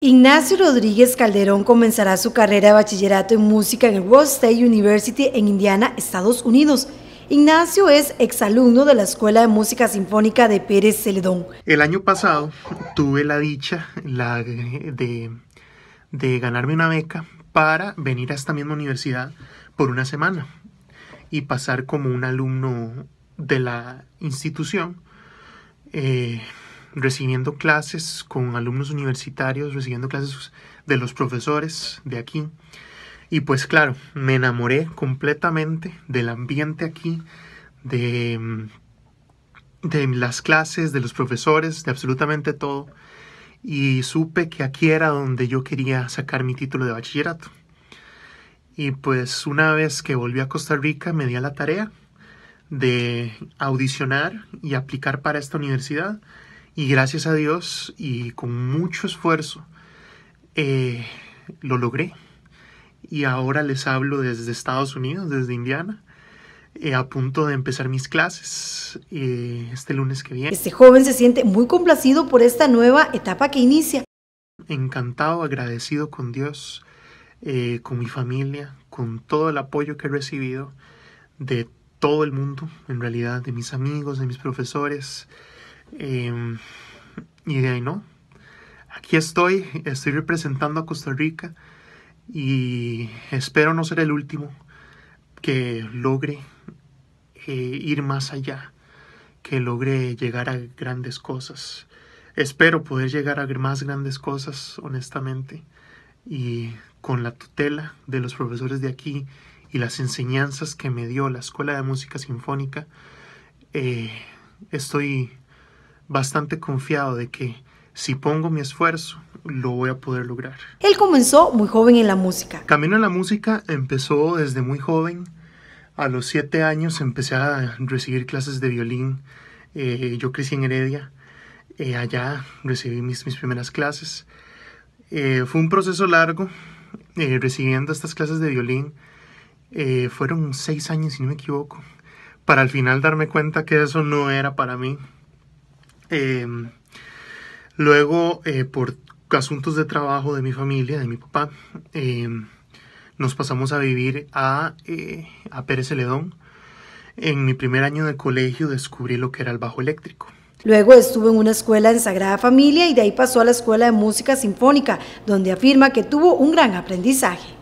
Ignacio Rodríguez Calderón comenzará su carrera de bachillerato en música en el State University en Indiana, Estados Unidos. Ignacio es exalumno de la Escuela de Música Sinfónica de Pérez Celedón. El año pasado tuve la dicha de, ganarme una beca para venir a esta misma universidad por una semana y pasar como un alumno de la institución. Eh, recibiendo clases con alumnos universitarios, recibiendo clases de los profesores de aquí. Y pues claro, me enamoré completamente del ambiente aquí, de, mm, de las clases, de los profesores, de absolutamente todo. Y supe que aquí era donde yo quería sacar mi título de bachillerato. Y pues una vez que volví a Costa Rica me di a la tarea de audicionar y aplicar para esta universidad y gracias a Dios y con mucho esfuerzo eh, lo logré. Y ahora les hablo desde Estados Unidos, desde Indiana. Eh, a punto de empezar mis clases eh, este lunes que viene. Este joven se siente muy complacido por esta nueva etapa que inicia. Encantado, agradecido con Dios, eh, con mi familia, con todo el apoyo que he recibido de todo el mundo, en realidad, de mis amigos, de mis profesores, Em, y de ahí no. Aquí estoy, estoy representando a Costa Rica y espero no ser el último que logre eh, ir más allá, que logre llegar a grandes cosas. Espero poder llegar a más grandes cosas, honestamente, y con la tutela de los profesores de aquí y las enseñanzas que me dio la Escuela de Música Sinfónica, eh, estoy bastante confiado de que si pongo mi esfuerzo, lo voy a poder lograr. Él comenzó muy joven en la música. Camino a la música empezó desde muy joven. A los siete años empecé a recibir clases de violín. Eh, yo crecí en Heredia. Eh, allá recibí mis, primeras clases. Eh, fue un proceso largo recibiendo estas clases de violín. fueron seis años, si no me equivoco, para al final darme cuenta que eso no era para mí. Em, luego, eh, por asuntos de trabajo de mi familia, de mi papá, em, nos pasamos a vivir a, eh, a Pérez Celedón. En mi primer año de colegio descubrí lo que era el bajo eléctrico. Luego estuvo en una escuela en Sagrada Familia y de ahí pasó a la Escuela de Música Sinfónica, donde afirma que tuvo un gran aprendizaje.